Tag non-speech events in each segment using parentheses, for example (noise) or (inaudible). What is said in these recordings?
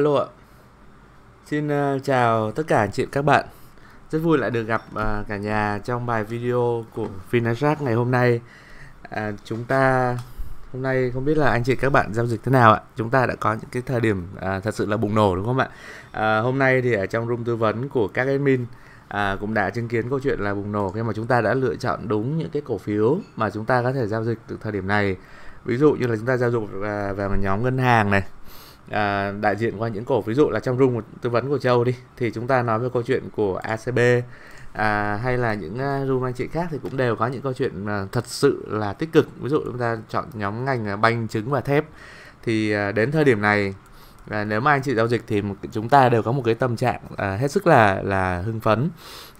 Alo ạ. Xin uh, chào tất cả anh chị các bạn. Rất vui lại được gặp uh, cả nhà trong bài video của Finashark ngày hôm nay. À, chúng ta hôm nay không biết là anh chị các bạn giao dịch thế nào ạ. Chúng ta đã có những cái thời điểm à, thật sự là bùng nổ đúng không ạ? À, hôm nay thì ở trong room tư vấn của các admin à, cũng đã chứng kiến câu chuyện là bùng nổ khi mà chúng ta đã lựa chọn đúng những cái cổ phiếu mà chúng ta có thể giao dịch từ thời điểm này ví dụ như là chúng ta giao dịch à, vào, vào nhóm ngân hàng này à, đại diện qua những cổ ví dụ là trong room tư vấn của châu đi thì chúng ta nói về câu chuyện của acb à, hay là những à, room anh chị khác thì cũng đều có những câu chuyện à, thật sự là tích cực ví dụ chúng ta chọn nhóm ngành à, banh trứng và thép thì đến thời điểm này và nếu mà anh chị giao dịch thì chúng ta đều có một cái tâm trạng à, hết sức là là hưng phấn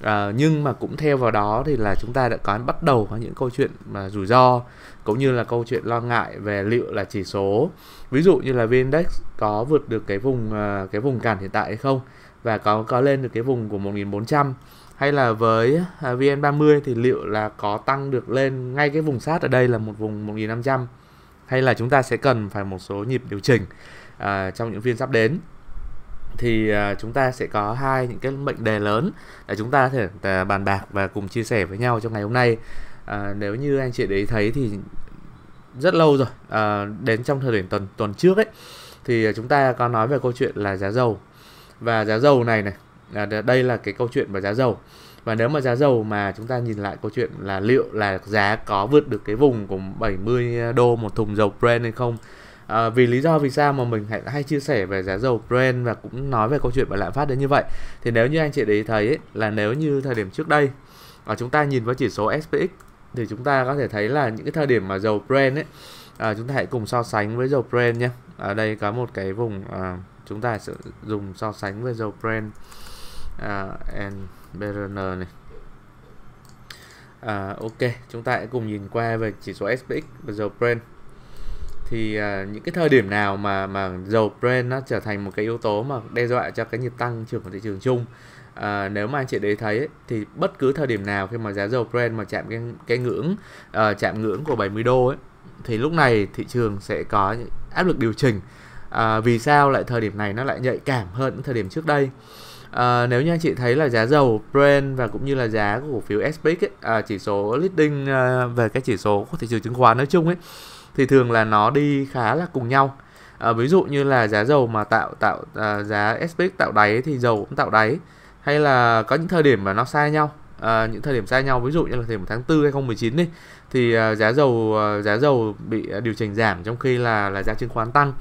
à, nhưng mà cũng theo vào đó thì là chúng ta đã có bắt đầu có những câu chuyện mà rủi ro cũng như là câu chuyện lo ngại về liệu là chỉ số ví dụ như là VN-Index có vượt được cái vùng à, cái vùng cản hiện tại hay không và có có lên được cái vùng của 1400 hay là với à, VN30 thì liệu là có tăng được lên ngay cái vùng sát ở đây là một vùng 1500 hay là chúng ta sẽ cần phải một số nhịp điều chỉnh uh, trong những phiên sắp đến thì uh, chúng ta sẽ có hai những cái mệnh đề lớn để chúng ta có thể uh, bàn bạc và cùng chia sẻ với nhau trong ngày hôm nay à, nếu như anh chị đấy thấy thì rất lâu rồi à, đến trong thời điểm tuần tuần trước ấy thì chúng ta có nói về câu chuyện là giá dầu và giá dầu này này à, đây là cái câu chuyện về giá dầu và nếu mà giá dầu mà chúng ta nhìn lại câu chuyện là liệu là giá có vượt được cái vùng của 70 đô một thùng dầu Brent hay không à, vì lý do vì sao mà mình hãy hay chia sẻ về giá dầu Brent và cũng nói về câu chuyện về lạm phát đến như vậy thì nếu như anh chị để ý thấy ấy, là nếu như thời điểm trước đây và chúng ta nhìn vào chỉ số SPX thì chúng ta có thể thấy là những cái thời điểm mà dầu Brent ấy à, chúng ta hãy cùng so sánh với dầu Brent nhé ở đây có một cái vùng à, chúng ta sẽ dùng so sánh với dầu Brent à, and BRN này à, ok chúng ta hãy cùng nhìn qua về chỉ số SPX và dầu Brent thì à, những cái thời điểm nào mà mà dầu Brent nó trở thành một cái yếu tố mà đe dọa cho cái nhịp tăng trưởng của thị trường chung à, nếu mà anh chị để thấy ấy, thì bất cứ thời điểm nào khi mà giá dầu Brent mà chạm cái cái ngưỡng uh, chạm ngưỡng của 70 đô ấy thì lúc này thị trường sẽ có áp lực điều chỉnh à, vì sao lại thời điểm này nó lại nhạy cảm hơn những thời điểm trước đây à, nếu như anh chị thấy là giá dầu Brent và cũng như là giá của cổ phiếu S&P à, chỉ số leading à, về cái chỉ số của thị trường chứng khoán nói chung ấy thì thường là nó đi khá là cùng nhau à, ví dụ như là giá dầu mà tạo tạo à, giá S&P tạo đáy ấy, thì dầu cũng tạo đáy hay là có những thời điểm mà nó sai nhau à, những thời điểm sai nhau ví dụ như là thời điểm tháng 4 2019 đi thì à, giá dầu à, giá dầu bị à, điều chỉnh giảm trong khi là là giá chứng khoán tăng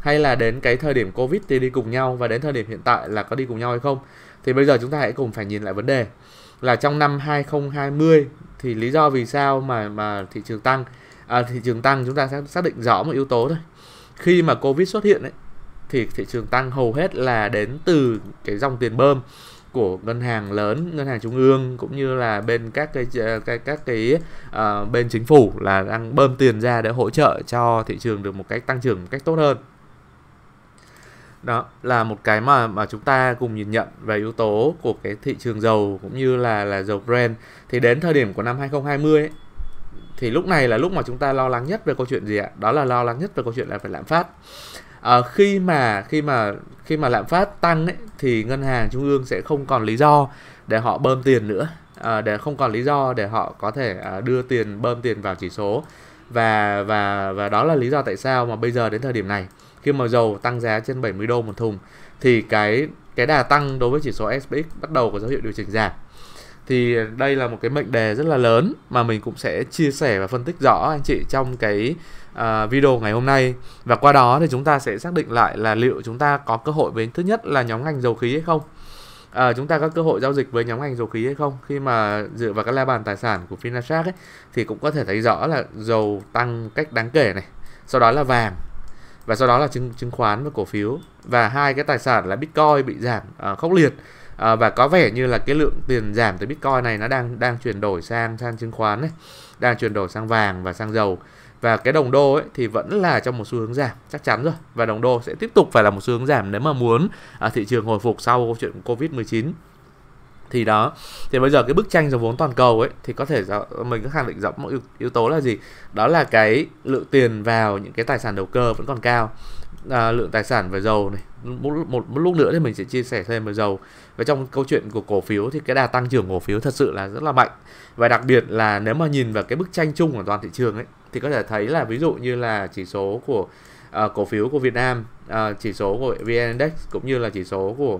hay là đến cái thời điểm covid thì đi cùng nhau và đến thời điểm hiện tại là có đi cùng nhau hay không thì bây giờ chúng ta hãy cùng phải nhìn lại vấn đề là trong năm 2020 thì lý do vì sao mà mà thị trường tăng à, thị trường tăng chúng ta sẽ xác định rõ một yếu tố thôi khi mà covid xuất hiện ấy, thì thị trường tăng hầu hết là đến từ cái dòng tiền bơm của ngân hàng lớn ngân hàng trung ương cũng như là bên các cái ờ, cái các cái uh, bên chính phủ là đang bơm tiền ra để hỗ trợ cho thị trường được một cách tăng trưởng một cách tốt hơn đó là một cái mà mà chúng ta cùng nhìn nhận về yếu tố của cái thị trường dầu cũng như là là dầu Brent thì đến thời điểm của năm 2020 ấy, thì lúc này là lúc mà chúng ta lo lắng nhất về câu chuyện gì ạ? Đó là lo lắng nhất về câu chuyện là phải lạm phát à, khi mà khi mà khi mà lạm phát tăng ấy, thì ngân hàng trung ương sẽ không còn lý do để họ bơm tiền nữa à, để không còn lý do để họ có thể à, đưa tiền bơm tiền vào chỉ số và và và đó là lý do tại sao mà bây giờ đến thời điểm này khi mà dầu tăng giá trên 70 đô một thùng thì cái cái đà tăng đối với chỉ số SPX bắt đầu có dấu hiệu điều chỉnh giảm thì đây là một cái mệnh đề rất là lớn mà mình cũng sẽ chia sẻ và phân tích rõ anh chị trong cái À, video ngày hôm nay và qua đó thì chúng ta sẽ xác định lại là liệu chúng ta có cơ hội với thứ nhất là nhóm ngành dầu khí hay không à, chúng ta có cơ hội giao dịch với nhóm ngành dầu khí hay không khi mà dựa vào các la bàn tài sản của finasac ấy thì cũng có thể thấy rõ là dầu tăng cách đáng kể này sau đó là vàng và sau đó là chứng chứng khoán và cổ phiếu và hai cái tài sản là Bitcoin bị giảm à, khốc liệt à, và có vẻ như là cái lượng tiền giảm từ Bitcoin này nó đang đang chuyển đổi sang sang chứng khoán này đang chuyển đổi sang vàng và sang dầu và cái đồng đô ấy thì vẫn là trong một xu hướng giảm chắc chắn rồi và đồng đô sẽ tiếp tục phải là một xu hướng giảm nếu mà muốn à, thị trường hồi phục sau câu chuyện covid 19 thì đó thì bây giờ cái bức tranh dòng vốn toàn cầu ấy thì có thể mình cứ khẳng định rõ một yếu, yếu tố là gì đó là cái lượng tiền vào những cái tài sản đầu cơ vẫn còn cao à, lượng tài sản về dầu này một, một, một lúc nữa thì mình sẽ chia sẻ thêm về dầu và trong câu chuyện của cổ phiếu thì cái đà tăng trưởng cổ phiếu thật sự là rất là mạnh và đặc biệt là nếu mà nhìn vào cái bức tranh chung của toàn thị trường ấy thì có thể thấy là ví dụ như là chỉ số của à, cổ phiếu của Việt Nam à, chỉ số của VN Index cũng như là chỉ số của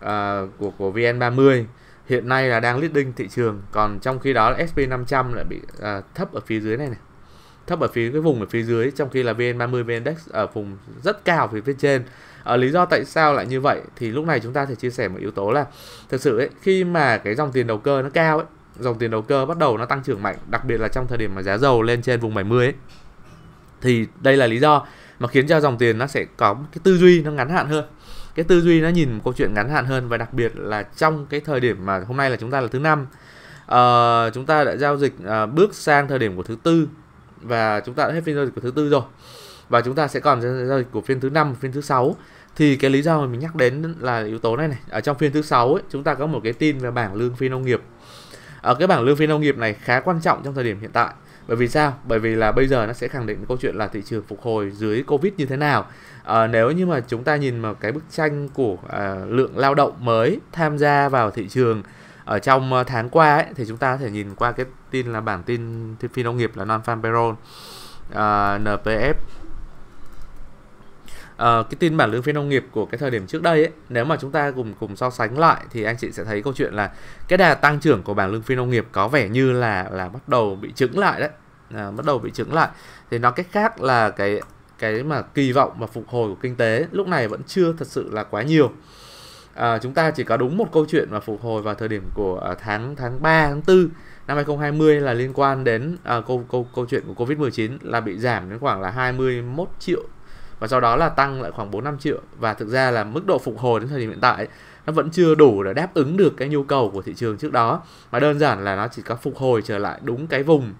à, của của VN 30 hiện nay là đang leading thị trường còn trong khi đó là SP 500 lại bị à, thấp ở phía dưới này này thấp ở phía cái vùng ở phía dưới trong khi là VN30 VN-Index ở vùng rất cao phía bên trên. ở ờ, lý do tại sao lại như vậy thì lúc này chúng ta sẽ chia sẻ một yếu tố là thực sự ấy, khi mà cái dòng tiền đầu cơ nó cao ấy, dòng tiền đầu cơ bắt đầu nó tăng trưởng mạnh, đặc biệt là trong thời điểm mà giá dầu lên trên vùng 70 ấy. Thì đây là lý do mà khiến cho dòng tiền nó sẽ có cái tư duy nó ngắn hạn hơn cái tư duy nó nhìn một câu chuyện ngắn hạn hơn và đặc biệt là trong cái thời điểm mà hôm nay là chúng ta là thứ năm uh, chúng ta đã giao dịch uh, bước sang thời điểm của thứ tư và chúng ta đã hết phiên giao dịch của thứ tư rồi và chúng ta sẽ còn giao dịch của phiên thứ năm phiên thứ sáu thì cái lý do mà mình nhắc đến là yếu tố này này ở trong phiên thứ sáu chúng ta có một cái tin về bảng lương phi nông nghiệp ở ờ, cái bảng lương phi nông nghiệp này khá quan trọng trong thời điểm hiện tại bởi vì sao bởi vì là bây giờ nó sẽ khẳng định câu chuyện là thị trường phục hồi dưới covid như thế nào à, nếu như mà chúng ta nhìn vào cái bức tranh của à, lượng lao động mới tham gia vào thị trường ở trong ờ, tháng qua ấy, thì chúng ta có thể nhìn qua cái tin là bản tin phi nông nghiệp là non farm payroll uh, ờ, NPF Uh, ờ, cái tin bản lương phi nông nghiệp của cái thời điểm trước đây ấy, nếu mà chúng ta cùng cùng so sánh lại thì anh chị sẽ thấy câu chuyện là cái đà tăng trưởng của bảng lương phi nông nghiệp có vẻ như là là bắt đầu bị trứng lại đấy à, bắt đầu bị trứng lại thì nó cách khác là cái cái mà kỳ vọng và phục hồi của kinh tế lúc này vẫn chưa thật sự là quá nhiều à, chúng ta chỉ có đúng một câu chuyện mà phục hồi vào thời điểm của à, tháng tháng 3 tháng 4 năm 2020 là liên quan đến à, câu câu câu chuyện của Covid-19 là bị giảm đến khoảng là 21 triệu và sau đó là tăng lại khoảng 4 5 triệu và thực ra là mức độ phục hồi đến thời điểm hiện tại nó vẫn chưa đủ để đáp ứng được cái nhu cầu của thị trường trước đó mà đơn giản là nó chỉ có phục hồi trở lại đúng cái vùng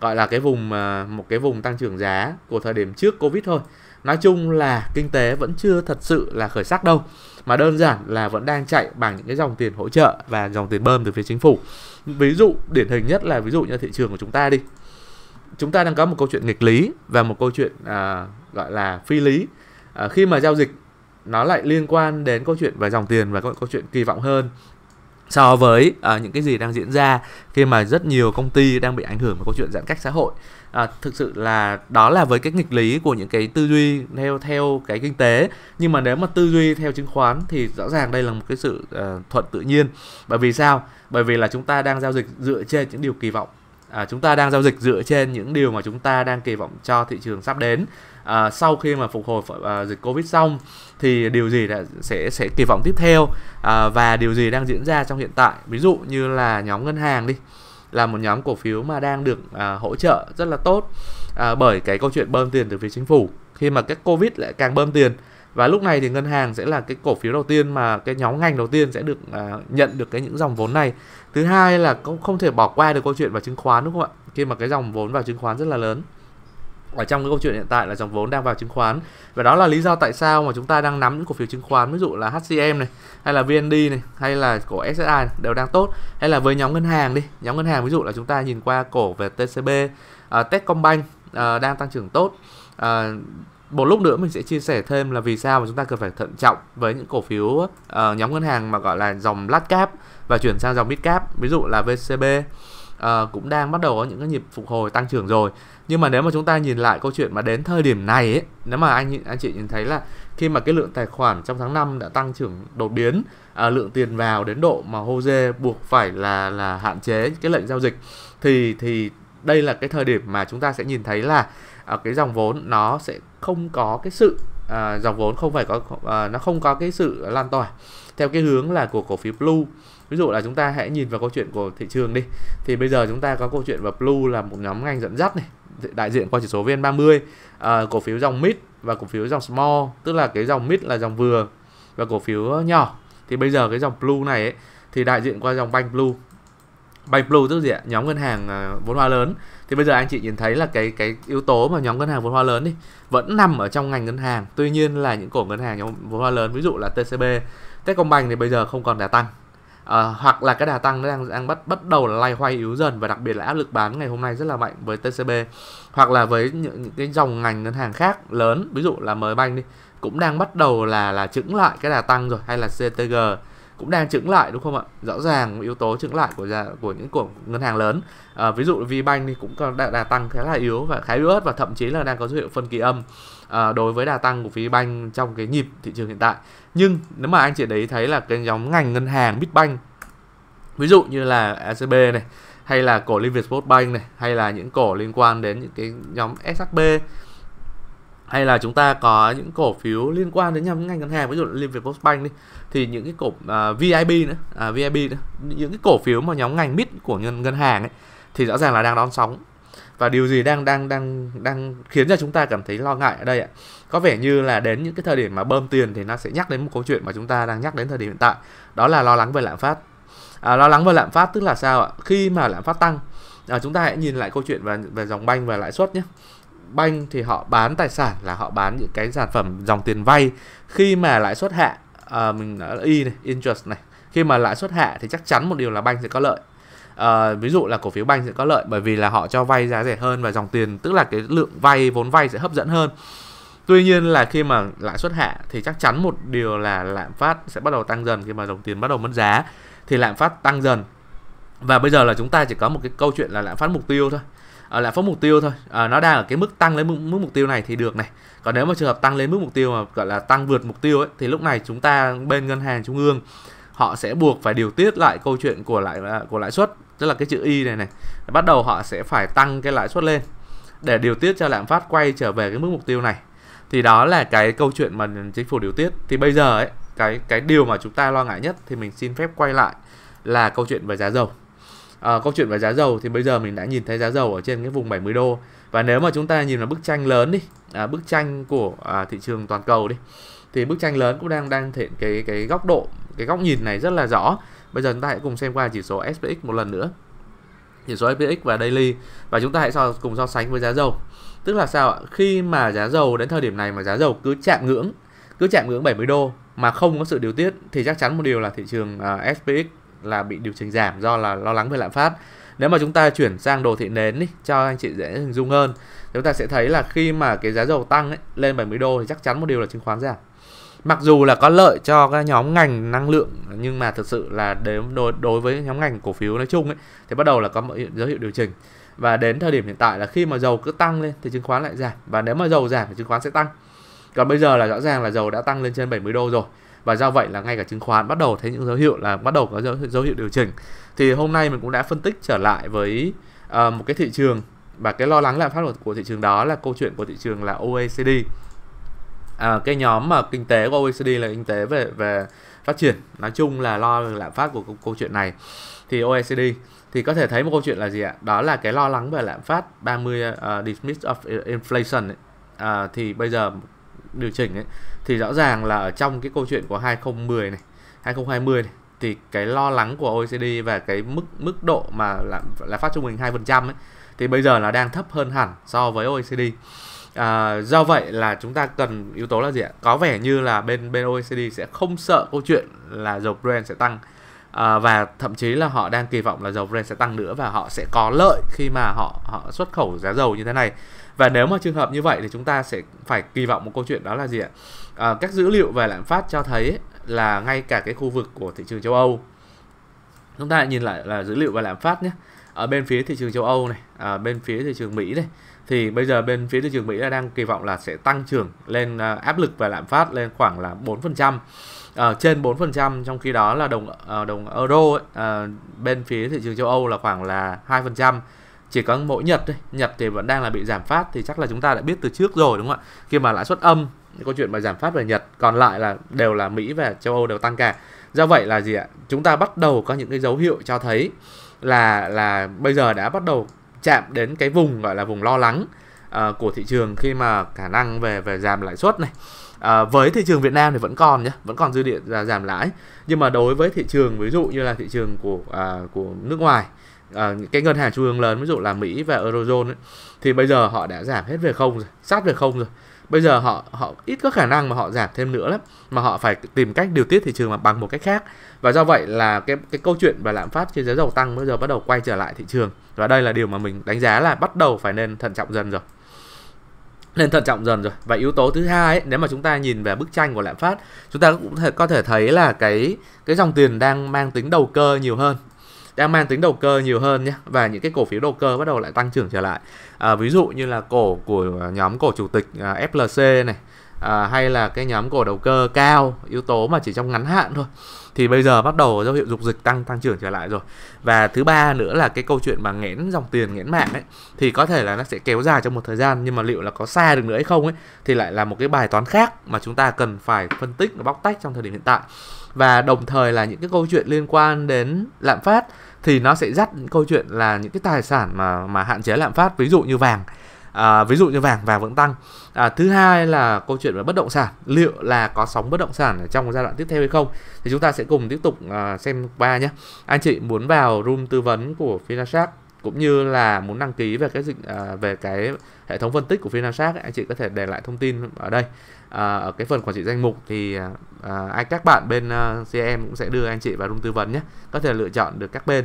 gọi là cái vùng à, một cái vùng tăng trưởng giá của thời điểm trước Covid thôi. Nói chung là kinh tế vẫn chưa thật sự là khởi sắc đâu mà đơn giản là vẫn đang chạy bằng những cái dòng tiền hỗ trợ và dòng tiền bơm từ phía chính phủ ví dụ điển hình nhất là ví dụ như thị trường của chúng ta đi chúng ta đang có một câu chuyện nghịch lý và một câu chuyện à, gọi là phi lý à, khi mà giao dịch nó lại liên quan đến câu chuyện về dòng tiền và câu, câu chuyện kỳ vọng hơn so với à, những cái gì đang diễn ra khi mà rất nhiều công ty đang bị ảnh hưởng bởi câu chuyện giãn cách xã hội à, thực sự là đó là với cái nghịch lý của những cái tư duy theo theo cái kinh tế nhưng mà nếu mà tư duy theo chứng khoán thì rõ ràng đây là một cái sự uh, thuận tự nhiên bởi vì sao bởi vì là chúng ta đang giao dịch dựa trên những điều kỳ vọng à, chúng ta đang giao dịch dựa trên những điều mà chúng ta đang kỳ vọng cho thị trường sắp đến à, sau khi mà phục hồi à, dịch covid xong thì điều gì đã sẽ sẽ kỳ vọng tiếp theo à, và điều gì đang diễn ra trong hiện tại ví dụ như là nhóm ngân hàng đi là một nhóm cổ phiếu mà đang được à, hỗ trợ rất là tốt à, bởi cái câu chuyện bơm tiền từ phía chính phủ khi mà cái covid lại càng bơm tiền và lúc này thì ngân hàng sẽ là cái cổ phiếu đầu tiên mà cái nhóm ngành đầu tiên sẽ được à, nhận được cái những dòng vốn này thứ hai là cũng không thể bỏ qua được câu chuyện vào chứng khoán đúng không ạ khi mà cái dòng vốn vào chứng khoán rất là lớn ở trong cái câu chuyện hiện tại là dòng vốn đang vào chứng khoán và đó là lý do tại sao mà chúng ta đang nắm những cổ phiếu chứng khoán ví dụ là HCM này hay là VND này hay là cổ SSI này, đều đang tốt hay là với nhóm ngân hàng đi nhóm ngân hàng ví dụ là chúng ta nhìn qua cổ về TCB uh, à, Techcombank uh, đang tăng trưởng tốt uh, một lúc nữa mình sẽ chia sẻ thêm là vì sao mà chúng ta cần phải thận trọng với những cổ phiếu uh, nhóm ngân hàng mà gọi là dòng lát cap và chuyển sang dòng mid cap ví dụ là VCB uh, ờ, cũng đang bắt đầu có những cái nhịp phục hồi tăng trưởng rồi nhưng mà nếu mà chúng ta nhìn lại câu chuyện mà đến thời điểm này ấy, nếu mà anh anh chị nhìn thấy là khi mà cái lượng tài khoản trong tháng 5 đã tăng trưởng đột biến uh, lượng tiền vào đến độ mà hose buộc phải là là hạn chế cái lệnh giao dịch thì thì đây là cái thời điểm mà chúng ta sẽ nhìn thấy là à, cái dòng vốn nó sẽ không có cái sự à, dòng vốn không phải có à, nó không có cái sự lan tỏa theo cái hướng là của cổ phiếu blue ví dụ là chúng ta hãy nhìn vào câu chuyện của thị trường đi thì bây giờ chúng ta có câu chuyện và blue là một nhóm ngành dẫn dắt này đại diện qua chỉ số vn30 à, cổ phiếu dòng mid và cổ phiếu dòng small tức là cái dòng mid là dòng vừa và cổ phiếu nhỏ thì bây giờ cái dòng blue này ấy, thì đại diện qua dòng banh blue Bank Blue tức gì ạ? Nhóm ngân hàng à, vốn hóa lớn. Thì bây giờ anh chị nhìn thấy là cái cái yếu tố mà nhóm ngân hàng vốn hóa lớn đi vẫn nằm ở trong ngành ngân hàng. Tuy nhiên là những cổ ngân hàng nhóm vốn hóa lớn ví dụ là TCB, Techcombank thì bây giờ không còn đà tăng. À, hoặc là cái đà tăng nó đang đang bắt bắt đầu là lay hoay yếu dần và đặc biệt là áp lực bán ngày hôm nay rất là mạnh với TCB hoặc là với những, những cái dòng ngành ngân hàng khác lớn ví dụ là MBank đi cũng đang bắt đầu là là chững lại cái đà tăng rồi hay là CTG cũng đang chứng lại đúng không ạ rõ ràng yếu tố chứng lại của nhà, của những của ngân hàng lớn à, ví dụ Vbank thì cũng còn đà, đà tăng khá là yếu và khá yếu ớt và thậm chí là đang có dấu hiệu phân kỳ âm à, đối với đà tăng của Vbank trong cái nhịp thị trường hiện tại nhưng nếu mà anh chị đấy thấy là cái nhóm ngành ngân hàng Bitbank ví dụ như là ACB này hay là cổ liên Việt Postbank này hay là những cổ liên quan đến những cái nhóm SHB hay là chúng ta có những cổ phiếu liên quan đến những ngành ngân hàng ví dụ liên việt postbank đi thì những cái cổ uh, à, vip nữa uh, à, vip nữa những cái cổ phiếu mà nhóm ngành mid của ngân ngân hàng ấy thì rõ ràng là đang đón sóng và điều gì đang đang đang đang khiến cho chúng ta cảm thấy lo ngại ở đây ạ có vẻ như là đến những cái thời điểm mà bơm tiền thì nó sẽ nhắc đến một câu chuyện mà chúng ta đang nhắc đến thời điểm hiện tại đó là lo lắng về lạm phát à, lo lắng về lạm phát tức là sao ạ khi mà lạm phát tăng à, chúng ta hãy nhìn lại câu chuyện về về dòng banh và lãi suất nhé banh thì họ bán tài sản là họ bán những cái sản phẩm dòng tiền vay khi mà lãi suất hạ à, mình nói y này interest này khi mà lãi suất hạ thì chắc chắn một điều là banh sẽ có lợi à, ví dụ là cổ phiếu banh sẽ có lợi bởi vì là họ cho vay giá rẻ hơn và dòng tiền tức là cái lượng vay vốn vay sẽ hấp dẫn hơn tuy nhiên là khi mà lãi suất hạ thì chắc chắn một điều là lạm phát sẽ bắt đầu tăng dần khi mà đồng tiền bắt đầu mất giá thì lạm phát tăng dần và bây giờ là chúng ta chỉ có một cái câu chuyện là lạm phát mục tiêu thôi à, lạm phát mục tiêu thôi à, nó đang ở cái mức tăng lên mức, mức mục tiêu này thì được này còn nếu mà trường hợp tăng lên mức mục tiêu mà gọi là tăng vượt mục tiêu ấy, thì lúc này chúng ta bên ngân hàng trung ương họ sẽ buộc phải điều tiết lại câu chuyện của lại của lãi suất tức là cái chữ y này này bắt đầu họ sẽ phải tăng cái lãi suất lên để điều tiết cho lạm phát quay trở về cái mức mục tiêu này thì đó là cái câu chuyện mà chính phủ điều tiết thì bây giờ ấy cái cái điều mà chúng ta lo ngại nhất thì mình xin phép quay lại là câu chuyện về giá dầu à, câu chuyện về giá dầu thì bây giờ mình đã nhìn thấy giá dầu ở trên cái vùng 70 đô và nếu mà chúng ta nhìn vào bức tranh lớn đi à, bức tranh của à, thị trường toàn cầu đi thì bức tranh lớn cũng đang đang thể cái cái góc độ cái góc nhìn này rất là rõ bây giờ chúng ta hãy cùng xem qua chỉ số SPX một lần nữa chỉ số SPX và daily và chúng ta hãy so cùng so sánh với giá dầu tức là sao ạ khi mà giá dầu đến thời điểm này mà giá dầu cứ chạm ngưỡng cứ chạm ngưỡng 70 đô mà không có sự điều tiết thì chắc chắn một điều là thị trường uh, à, SPX là bị điều chỉnh giảm do là lo lắng về lạm phát nếu mà chúng ta chuyển sang đồ thị nến đi cho anh chị dễ hình dung hơn chúng ta sẽ thấy là khi mà cái giá dầu tăng ấy, lên 70 đô thì chắc chắn một điều là chứng khoán giảm mặc dù là có lợi cho các nhóm ngành năng lượng nhưng mà thực sự là đối đối với nhóm ngành cổ phiếu nói chung ấy thì bắt đầu là có dấu hiệu điều chỉnh và đến thời điểm hiện tại là khi mà dầu cứ tăng lên thì chứng khoán lại giảm và nếu mà dầu giảm thì chứng khoán sẽ tăng còn bây giờ là rõ ràng là dầu đã tăng lên trên 70 đô rồi và do vậy là ngay cả chứng khoán bắt đầu thấy những dấu hiệu là bắt đầu có dấu, dấu hiệu điều chỉnh thì hôm nay mình cũng đã phân tích trở lại với uh, một cái thị trường và cái lo lắng lạm phát của, của thị trường đó là câu chuyện của thị trường là OECD à, ờ, cái nhóm mà kinh tế của OECD là kinh tế về về phát triển nói chung là lo lạm phát của câu, câu chuyện này thì OECD thì có thể thấy một câu chuyện là gì ạ đó là cái lo lắng về lạm phát 30 uh, ờ, dismiss of inflation ấy. Uh, thì bây giờ điều chỉnh ấy thì rõ ràng là ở trong cái câu chuyện của 2010 này 2020 này thì cái lo lắng của OECD và cái mức mức độ mà là, là phát trung bình 2% ấy thì bây giờ là đang thấp hơn hẳn so với OECD. À, do vậy là chúng ta cần yếu tố là gì ạ? Có vẻ như là bên bên OECD sẽ không sợ câu chuyện là dầu Brent sẽ tăng à, và thậm chí là họ đang kỳ vọng là dầu Brent sẽ tăng nữa và họ sẽ có lợi khi mà họ họ xuất khẩu giá dầu như thế này và nếu mà trường hợp như vậy thì chúng ta sẽ phải kỳ vọng một câu chuyện đó là gì ạ à, các dữ liệu về lạm phát cho thấy là ngay cả cái khu vực của thị trường châu Âu chúng ta nhìn lại là dữ liệu về lạm phát nhé ở bên phía thị trường châu Âu này à, bên phía thị trường Mỹ này thì bây giờ bên phía thị trường Mỹ đang kỳ vọng là sẽ tăng trưởng lên à, áp lực về lạm phát lên khoảng là 4% à, ờ, trên 4% trong khi đó là đồng ờ, đồng euro ấy, à, bên phía thị trường châu Âu là khoảng là 2% chỉ có mỗi nhật thôi nhật thì vẫn đang là bị giảm phát thì chắc là chúng ta đã biết từ trước rồi đúng không ạ khi mà lãi suất âm câu chuyện mà giảm phát về nhật còn lại là đều là mỹ và châu âu đều tăng cả do vậy là gì ạ chúng ta bắt đầu có những cái dấu hiệu cho thấy là là bây giờ đã bắt đầu chạm đến cái vùng gọi là vùng lo lắng uh, của thị trường khi mà khả năng về về giảm lãi suất này À, với thị trường Việt Nam thì vẫn còn nhé, vẫn còn dư địa giảm lãi. Nhưng mà đối với thị trường ví dụ như là thị trường của à, của nước ngoài à, cái ngân hàng trung ương lớn ví dụ là Mỹ và Eurozone ấy, thì bây giờ họ đã giảm hết về không rồi, sát về không rồi. Bây giờ họ họ ít có khả năng mà họ giảm thêm nữa lắm, mà họ phải tìm cách điều tiết thị trường bằng một cách khác. Và do vậy là cái cái câu chuyện về lạm phát trên giá dầu tăng bây giờ bắt đầu quay trở lại thị trường. Và đây là điều mà mình đánh giá là bắt đầu phải nên thận trọng dần rồi nên thận trọng dần rồi và yếu tố thứ hai ấy, nếu mà chúng ta nhìn về bức tranh của lạm phát chúng ta cũng có thể, có thể thấy là cái cái dòng tiền đang mang tính đầu cơ nhiều hơn đang mang tính đầu cơ nhiều hơn nhé và những cái cổ phiếu đầu cơ bắt đầu lại tăng trưởng trở lại à, ví dụ như là cổ của nhóm cổ chủ tịch à, FLC này à, hay là cái nhóm cổ đầu cơ cao yếu tố mà chỉ trong ngắn hạn thôi thì bây giờ bắt đầu dấu hiệu dục dịch tăng tăng trưởng trở lại rồi và thứ ba nữa là cái câu chuyện mà nghẽn dòng tiền nghẽn mạng ấy thì có thể là nó sẽ kéo dài trong một thời gian nhưng mà liệu là có xa được nữa hay không ấy thì lại là một cái bài toán khác mà chúng ta cần phải phân tích và bóc tách trong thời điểm hiện tại và đồng thời là những cái câu chuyện liên quan đến lạm phát thì nó sẽ dắt những câu chuyện là những cái tài sản mà mà hạn chế lạm phát ví dụ như vàng à, ví dụ như vàng vàng vẫn tăng à, thứ hai là câu chuyện về bất động sản liệu là có sóng bất động sản trong giai đoạn tiếp theo hay không thì chúng ta sẽ cùng tiếp tục à, xem qua nhé anh chị muốn vào room tư vấn của Finashark cũng như là muốn đăng ký về cái dịch à, về cái hệ thống phân tích của Finansac anh chị có thể để lại thông tin ở đây à, ở cái phần quản trị danh mục thì à, ai các bạn bên CM cũng sẽ đưa anh chị vào room tư vấn nhé có thể lựa chọn được các bên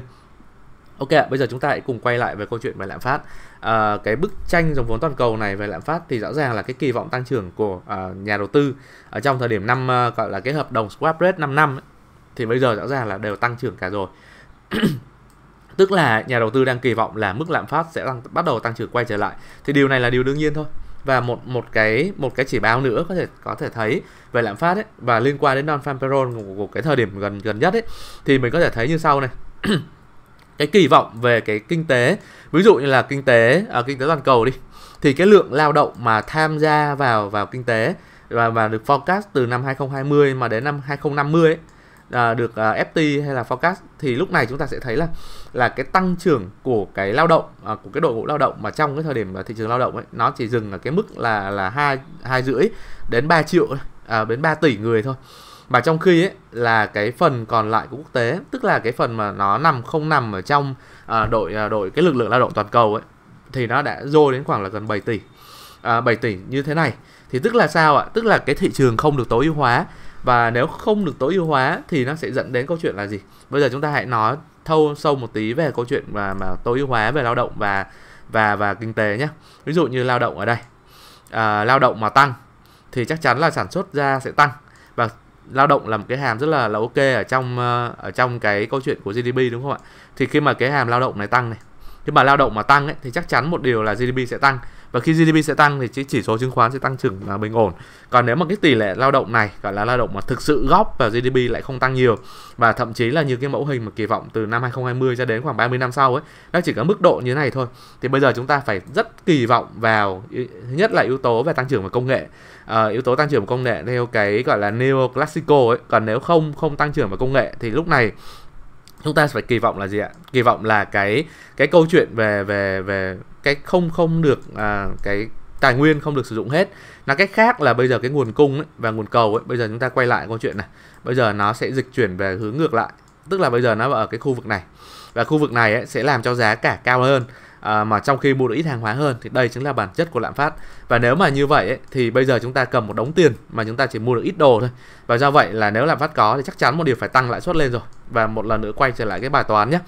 Ok, bây giờ chúng ta hãy cùng quay lại về câu chuyện về lạm phát. cái bức tranh dòng vốn toàn cầu này về lạm phát thì rõ ràng là cái kỳ vọng tăng trưởng của nhà đầu tư ở trong thời điểm năm gọi là cái hợp đồng swap rate 5 năm ấy, thì bây giờ rõ ràng là đều tăng trưởng cả rồi. (clears throat) tức là nhà đầu tư đang kỳ vọng là mức lạm phát sẽ tăng, bắt đầu tăng trưởng quay trở lại thì điều này là điều đương nhiên thôi và một một cái một cái chỉ báo nữa có thể có thể thấy về lạm phát ấy và liên quan đến non farm payroll của, của cái thời điểm gần gần nhất ấy thì mình có thể thấy như sau này (clears throat) cái kỳ vọng về cái kinh tế ví dụ như là kinh tế à, kinh tế toàn cầu đi thì cái lượng lao động mà tham gia vào vào kinh tế và và được forecast từ năm 2020 mà đến năm 2050 ấy, à, được à, FT hay là forecast thì lúc này chúng ta sẽ thấy là là cái tăng trưởng của cái lao động à, của cái đội ngũ lao động mà trong cái thời điểm mà thị trường lao động ấy nó chỉ dừng ở cái mức là là hai hai rưỡi đến 3 triệu à, đến 3 tỷ người thôi mà trong khi ấy, là cái phần còn lại của quốc tế tức là cái phần mà nó nằm không nằm ở trong à, đội à, đội cái lực lượng lao động toàn cầu ấy thì nó đã rơi đến khoảng là gần 7 tỷ à, 7 tỷ như thế này thì tức là sao ạ tức là cái thị trường không được tối ưu hóa và nếu không được tối ưu hóa thì nó sẽ dẫn đến câu chuyện là gì bây giờ chúng ta hãy nói thâu sâu một tí về câu chuyện mà mà tối ưu hóa về lao động và và và kinh tế nhé ví dụ như lao động ở đây à, lao động mà tăng thì chắc chắn là sản xuất ra sẽ tăng và lao động là một cái hàm rất là là ok ở trong ờ, ở trong cái câu chuyện của GDP đúng không ạ thì khi mà cái hàm lao động này tăng này nhưng mà lao động mà tăng ấy, thì chắc chắn một điều là GDP sẽ tăng và khi GDP sẽ tăng thì chỉ, số chứng khoán sẽ tăng trưởng là bình ổn còn nếu mà cái tỷ lệ lao động này gọi là lao động mà thực sự góp vào GDP lại không tăng nhiều và thậm chí là như cái mẫu hình mà kỳ vọng từ năm 2020 ra đến khoảng 30 năm sau ấy nó chỉ có mức độ như thế này thôi thì bây giờ chúng ta phải rất kỳ vọng vào thứ nhất là yếu tố về tăng trưởng và công nghệ à, yếu tố tăng trưởng và công nghệ theo cái gọi là neoclassical ấy còn nếu không không tăng trưởng và công nghệ thì lúc này chúng ta phải kỳ vọng là gì ạ kỳ vọng là cái cái câu chuyện về về về cái không không được à, cái tài nguyên không được sử dụng hết nói cách khác là bây giờ cái nguồn cung ấy, và nguồn cầu ấy bây giờ chúng ta quay lại câu chuyện này bây giờ nó sẽ dịch chuyển về hướng ngược lại tức là bây giờ nó ở cái khu vực này và khu vực này ấy, sẽ làm cho giá cả cao hơn à, mà trong khi mua được ít hàng hóa hơn thì đây chính là bản chất của lạm phát và nếu mà như vậy ấy, thì bây giờ chúng ta cầm một đống tiền mà chúng ta chỉ mua được ít đồ thôi và do vậy là nếu lạm phát có thì chắc chắn một điều phải tăng lãi suất lên rồi và một lần nữa quay trở lại cái bài toán nhé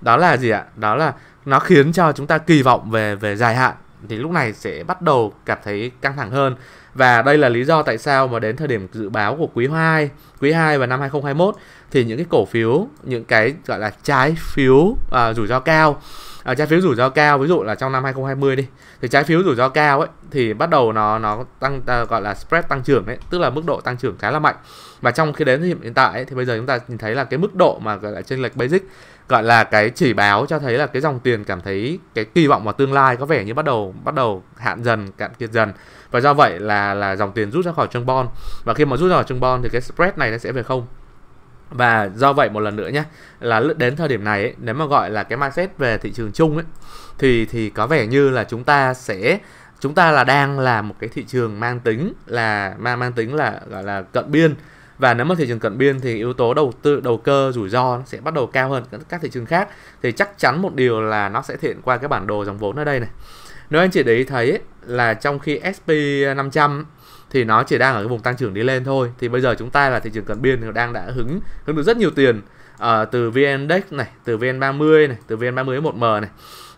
đó là gì ạ đó là nó khiến cho chúng ta kỳ vọng về về dài hạn thì lúc này sẽ bắt đầu cảm thấy căng thẳng hơn và đây là lý do tại sao mà đến thời điểm dự báo của quý 2, quý 2 và năm 2021 thì những cái cổ phiếu, những cái gọi là trái phiếu à, rủi ro cao à, trái phiếu rủi ro cao ví dụ là trong năm 2020 đi thì trái phiếu rủi ro cao ấy thì bắt đầu nó nó tăng uh, gọi là spread tăng trưởng ấy tức là mức độ tăng trưởng khá là mạnh và trong khi đến hiện tại ấy, thì bây giờ chúng ta nhìn thấy là cái mức độ mà gọi là chênh lệch basic gọi là cái chỉ báo cho thấy là cái dòng tiền cảm thấy cái kỳ vọng vào tương lai có vẻ như bắt đầu bắt đầu hạn dần cạn kiệt dần và do vậy là là dòng tiền rút ra khỏi trường bon và khi mà rút ra khỏi trường bon thì cái spread này nó sẽ về không và do vậy một lần nữa nhé là đến thời điểm này ấy, nếu mà gọi là cái mindset về thị trường chung ấy thì thì có vẻ như là chúng ta sẽ chúng ta là đang là một cái thị trường mang tính là mang mang tính là gọi là cận biên và nếu mà thị trường cận biên thì yếu tố đầu tư đầu cơ rủi ro nó sẽ bắt đầu cao hơn các thị trường khác thì chắc chắn một điều là nó sẽ thiện qua cái bản đồ dòng vốn ở đây này nếu anh chị để ý thấy ấy, là trong khi SP 500 thì nó chỉ đang ở cái vùng tăng trưởng đi lên thôi thì bây giờ chúng ta là thị trường cận biên đang đã hứng hứng được rất nhiều tiền uh, từ vn index này từ vn 30 này từ vn 30 1 m này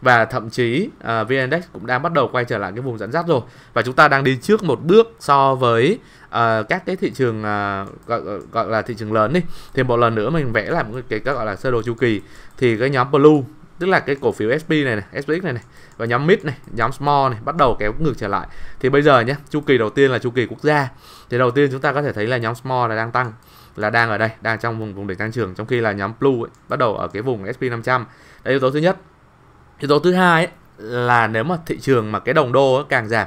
và thậm chí uh, ờ, vn index cũng đang bắt đầu quay trở lại cái vùng dẫn dắt rồi và chúng ta đang đi trước một bước so với uh, các cái thị trường uh, gọi, gọi là thị trường lớn đi thì một lần nữa mình vẽ lại một cái, cái gọi là sơ đồ chu kỳ thì cái nhóm blue tức là cái cổ phiếu SP này này, SPX này này và nhóm mid này, nhóm small này bắt đầu kéo ngược trở lại. Thì bây giờ nhé, chu kỳ đầu tiên là chu kỳ quốc gia. Thì đầu tiên chúng ta có thể thấy là nhóm small là đang tăng là đang ở đây, đang trong vùng vùng đỉnh tăng trưởng trong khi là nhóm blue ấy, bắt đầu ở cái vùng SP 500. Đây yếu tố thứ nhất. Yếu tố thứ hai ấy, là nếu mà thị trường mà cái đồng đô ấy, càng giảm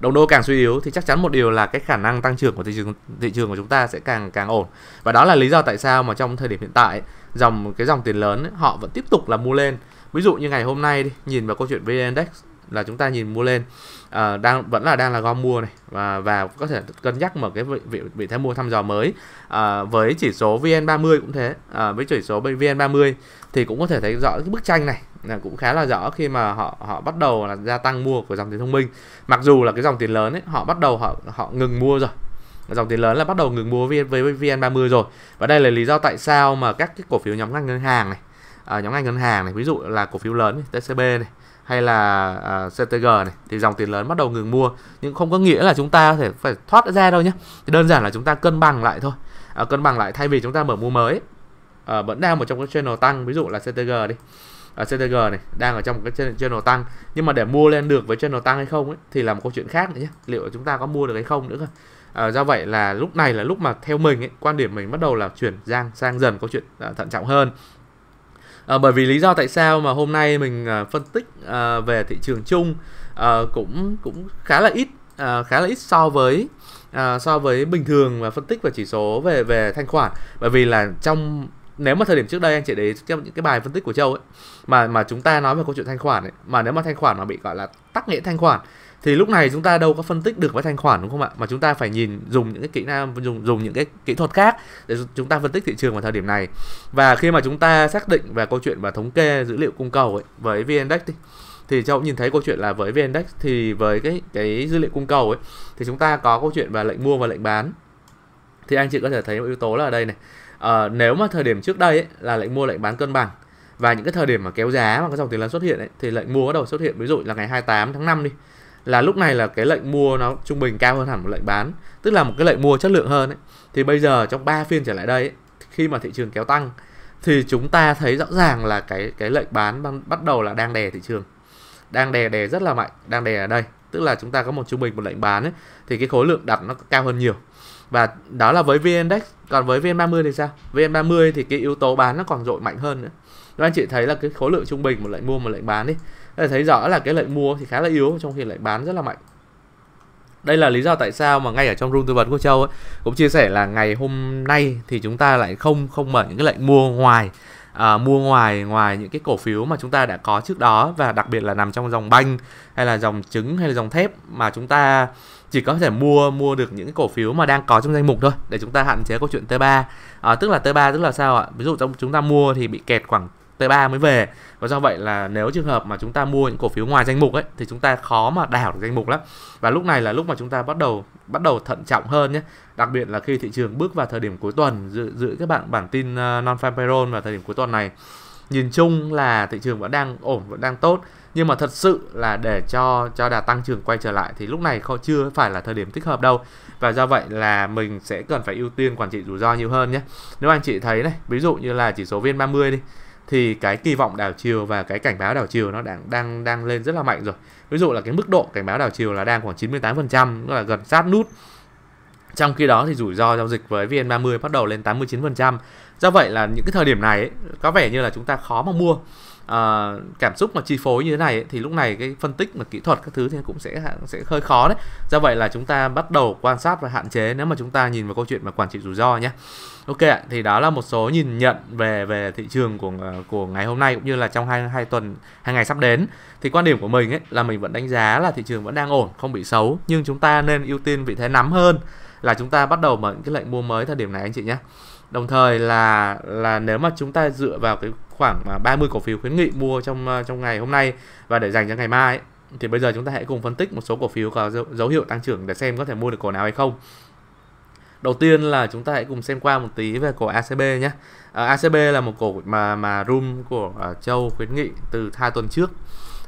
đồng đô càng suy yếu thì chắc chắn một điều là cái khả năng tăng trưởng của thị trường thị trường của chúng ta sẽ càng càng ổn và đó là lý do tại sao mà trong thời điểm hiện tại ấy, dòng cái dòng tiền lớn ấy, họ vẫn tiếp tục là mua lên ví dụ như ngày hôm nay đi nhìn vào câu chuyện vn index là chúng ta nhìn mua lên à, đang vẫn là đang là gom mua này và và có thể cân nhắc mở cái vị vị, vị thế mua thăm dò mới à, với chỉ số VN30 cũng thế à, với chỉ số VN30 thì cũng có thể thấy rõ cái bức tranh này là cũng khá là rõ khi mà họ họ bắt đầu là gia tăng mua của dòng tiền thông minh mặc dù là cái dòng tiền lớn ấy họ bắt đầu họ họ ngừng mua rồi dòng tiền lớn là bắt đầu ngừng mua với VN30 rồi và đây là lý do tại sao mà các cái cổ phiếu nhóm ngành ngân hàng này à, nhóm ngành ngân hàng này ví dụ là cổ phiếu lớn TCB này hay là à, CTG này thì dòng tiền lớn bắt đầu ngừng mua nhưng không có nghĩa là chúng ta thể phải thoát ra đâu nhé thì đơn giản là chúng ta cân bằng lại thôi à, cân bằng lại thay vì chúng ta mở mua mới à, vẫn đang ở trong cái channel tăng ví dụ là CTG đi ở à, CTG này đang ở trong cái channel tăng nhưng mà để mua lên được với channel tăng hay không ấy, thì là một câu chuyện khác nữa nhé liệu chúng ta có mua được hay không nữa không À, do vậy là lúc này là lúc mà theo mình ấy, quan điểm mình bắt đầu là chuyển sang sang dần câu chuyện à, thận trọng hơn. À, bởi vì lý do tại sao mà hôm nay mình à, phân tích à, về thị trường chung à, cũng cũng khá là ít à, khá là ít so với à, so với bình thường và phân tích về chỉ số về về thanh khoản bởi vì là trong nếu mà thời điểm trước đây anh chị để trong những cái bài phân tích của châu ấy mà mà chúng ta nói về câu chuyện thanh khoản ấy mà nếu mà thanh khoản mà bị gọi là tắc nghẽn thanh khoản thì lúc này chúng ta đâu có phân tích được với thanh khoản đúng không ạ mà chúng ta phải nhìn dùng những cái kỹ năng dùng dùng những cái kỹ thuật khác để chúng ta phân tích thị trường vào thời điểm này và khi mà chúng ta xác định về câu chuyện và thống kê dữ liệu cung cầu ấy, với vn index thì, thì cháu cũng nhìn thấy câu chuyện là với vn index thì với cái cái dữ liệu cung cầu ấy thì chúng ta có câu chuyện và lệnh mua và lệnh bán thì anh chị có thể thấy một yếu tố là ở đây này à, nếu mà thời điểm trước đây ấy, là lệnh mua lệnh bán cân bằng và những cái thời điểm mà kéo giá mà cái dòng tiền lớn xuất hiện ấy, thì lệnh mua bắt đầu xuất hiện ví dụ là ngày 28 tháng 5 đi là lúc này là cái lệnh mua nó trung bình cao hơn hẳn một lệnh bán tức là một cái lệnh mua chất lượng hơn ấy. thì bây giờ trong 3 phiên trở lại đây ấy, khi mà thị trường kéo tăng thì chúng ta thấy rõ ràng là cái cái lệnh bán bắt đầu là đang đè thị trường đang đè đè rất là mạnh đang đè ở đây tức là chúng ta có một trung bình một lệnh bán ấy, thì cái khối lượng đặt nó cao hơn nhiều và đó là với VN Index còn với VN30 thì sao VN30 thì cái yếu tố bán nó còn dội mạnh hơn nữa các anh chị thấy là cái khối lượng trung bình một lệnh mua một lệnh bán ấy ta thấy rõ là cái lệnh mua thì khá là yếu trong khi lệnh bán rất là mạnh đây là lý do tại sao mà ngay ở trong room tư vấn của châu ấy, cũng chia sẻ là ngày hôm nay thì chúng ta lại không không mở những cái lệnh mua ngoài à, mua ngoài ngoài những cái cổ phiếu mà chúng ta đã có trước đó và đặc biệt là nằm trong dòng banh hay là dòng trứng hay là dòng thép mà chúng ta chỉ có thể mua mua được những cái cổ phiếu mà đang có trong danh mục thôi để chúng ta hạn chế câu chuyện T3 à, tức là T3 tức là sao ạ ví dụ trong chúng ta mua thì bị kẹt khoảng T3 mới về và do vậy là nếu trường hợp mà chúng ta mua những cổ phiếu ngoài danh mục ấy thì chúng ta khó mà đảo được danh mục lắm và lúc này là lúc mà chúng ta bắt đầu bắt đầu thận trọng hơn nhé đặc biệt là khi thị trường bước vào thời điểm cuối tuần dự dự các bạn bản tin ờ, non farm payroll vào thời điểm cuối tuần này nhìn chung là thị trường vẫn đang ổn vẫn đang tốt nhưng mà thật sự là để cho cho đà tăng trưởng quay trở lại thì lúc này không chưa phải là thời điểm thích hợp đâu và do vậy là mình sẽ cần phải ưu tiên quản trị rủi ro nhiều hơn nhé nếu anh chị thấy này ví dụ như là chỉ số vn 30 đi thì cái kỳ vọng đảo chiều và cái cảnh báo đảo chiều nó đang đang đang lên rất là mạnh rồi. Ví dụ là cái mức độ cảnh báo đảo chiều là đang khoảng 98%, tức là gần sát nút. Trong khi đó thì rủi ro giao dịch với VN30 bắt đầu lên 89%. Do vậy là những cái thời điểm này ấy, có vẻ như là chúng ta khó mà mua à, cảm xúc mà chi phối như thế này ấy, thì lúc này cái phân tích mà kỹ thuật các thứ thì cũng sẽ sẽ hơi khó đấy do vậy là chúng ta bắt đầu quan sát và hạn chế nếu mà chúng ta nhìn vào câu chuyện mà quản trị rủi ro nhé ok ạ thì đó là một số nhìn nhận về về thị trường của ờ, của ngày hôm nay cũng như là trong hai hai tuần hai ngày sắp đến thì quan điểm của mình ấy là mình vẫn đánh giá là thị trường vẫn đang ổn không bị xấu nhưng chúng ta nên ưu tiên vị thế nắm hơn là chúng ta bắt đầu mở những cái lệnh mua mới thời điểm này anh chị nhé đồng thời là là nếu mà chúng ta dựa vào cái khoảng 30 à, cổ phiếu khuyến nghị mua trong à, trong ngày hôm nay và để dành cho ngày mai ấy. thì bây giờ chúng ta hãy cùng phân tích một số cổ phiếu có dấu hiệu tăng trưởng để xem có thể mua được cổ nào hay không. Đầu tiên là chúng ta hãy cùng xem qua một tí về cổ ACB nhé. À, ACB là một cổ mà mà room của uh, Châu khuyến nghị từ hai tuần trước.